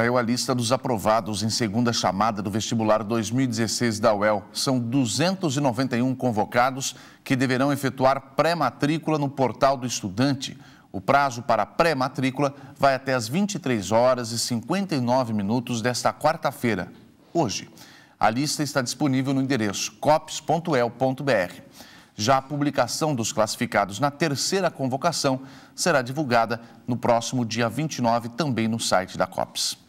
Saiu a lista dos aprovados em segunda chamada do vestibular 2016 da UEL. São 291 convocados que deverão efetuar pré-matrícula no portal do estudante. O prazo para pré-matrícula vai até as 23 horas e 59 minutos desta quarta-feira, hoje. A lista está disponível no endereço cops.el.br. Já a publicação dos classificados na terceira convocação será divulgada no próximo dia 29, também no site da COPS.